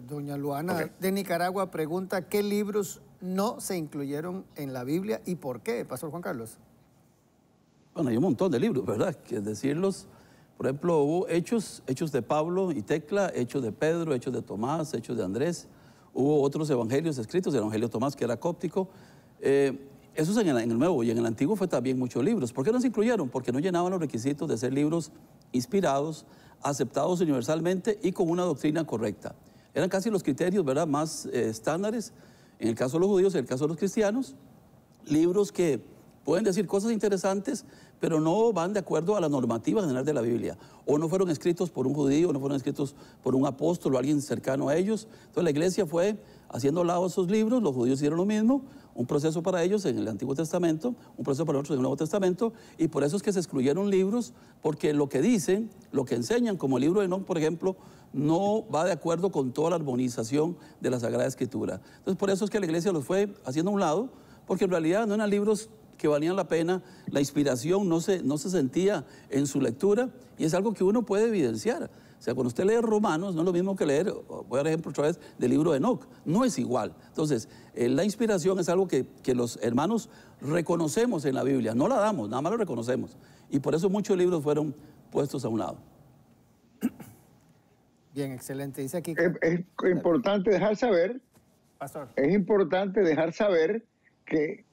Doña Luana de Nicaragua pregunta qué libros no se incluyeron en la Biblia y por qué, Pastor Juan Carlos. Bueno, hay un montón de libros, ¿verdad? Que decirlos, por ejemplo, hubo hechos, hechos de Pablo y Tecla, hechos de Pedro, hechos de Tomás, hechos de Andrés. Hubo otros evangelios escritos, el Evangelio de Tomás, que era cóptico. Eh, eso es en el, Nuevo y en el Antiguo fue también muchos libros. ¿Por qué no se incluyeron? Porque no llenaban los requisitos de ser libros inspirados, aceptados universalmente y con una doctrina correcta. Eran casi los criterios ¿verdad? más eh, estándares, en el caso de los judíos, en el caso de los cristianos, libros que Pueden decir cosas interesantes, pero no van de acuerdo a la normativa general de la Biblia. O no fueron escritos por un judío, no fueron escritos por un apóstol o alguien cercano a ellos. Entonces la iglesia fue haciendo a lado esos libros, los judíos hicieron lo mismo, un proceso para ellos en el Antiguo Testamento, un proceso para nosotros en el Nuevo Testamento, y por eso es que se excluyeron libros, porque lo que dicen, lo que enseñan, como el libro de Enoch, por ejemplo, no va de acuerdo con toda la armonización de la Sagrada Escritura. Entonces por eso es que la iglesia los fue haciendo a un lado, porque en realidad no eran libros que valían la pena, la inspiración no se, no se sentía en su lectura y es algo que uno puede evidenciar. O sea, cuando usted lee Romanos, no es lo mismo que leer, voy a dar ejemplo otra vez, del libro de Enoch, no es igual. Entonces, eh, la inspiración es algo que, los hermanos reconocemos en la Biblia, no la damos, nada más lo reconocemos. Y por eso muchos libros fueron puestos a un lado. Bien, excelente. Dice aquí. Es, es importante dejar saber, Pastor. es importante dejar saber que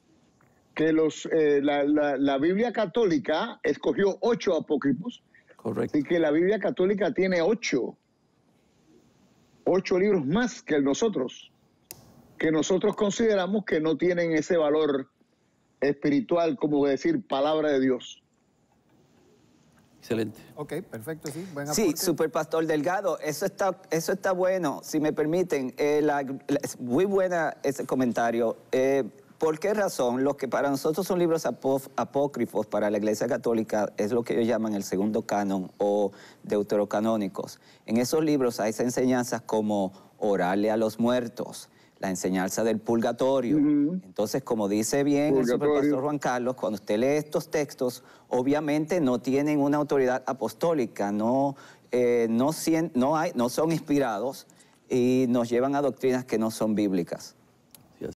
que los, eh, la, la, Biblia católica escogió ocho apócrifos. Correcto. que la Biblia católica tiene ocho. Ocho libros más que nosotros. Que nosotros consideramos que no tienen ese valor espiritual como decir palabra de Dios. Excelente. Ok, perfecto, sí. Buen sí, super pastor Delgado, eso está, eso está bueno, si me permiten. Eh, muy buena ese comentario. Eh, ¿Por qué razón? Los que para nosotros son libros apócrifos, para la Iglesia Católica es lo que ellos llaman el segundo canon o deuterocanónicos. En esos libros hay enseñanzas como orarle a los muertos, la enseñanza del purgatorio. Entonces, como dice bien el superpastor Juan Carlos, cuando usted lee estos textos, obviamente no tienen una autoridad apostólica, no, eh, no son inspirados y nos llevan a doctrinas que no son bíblicas.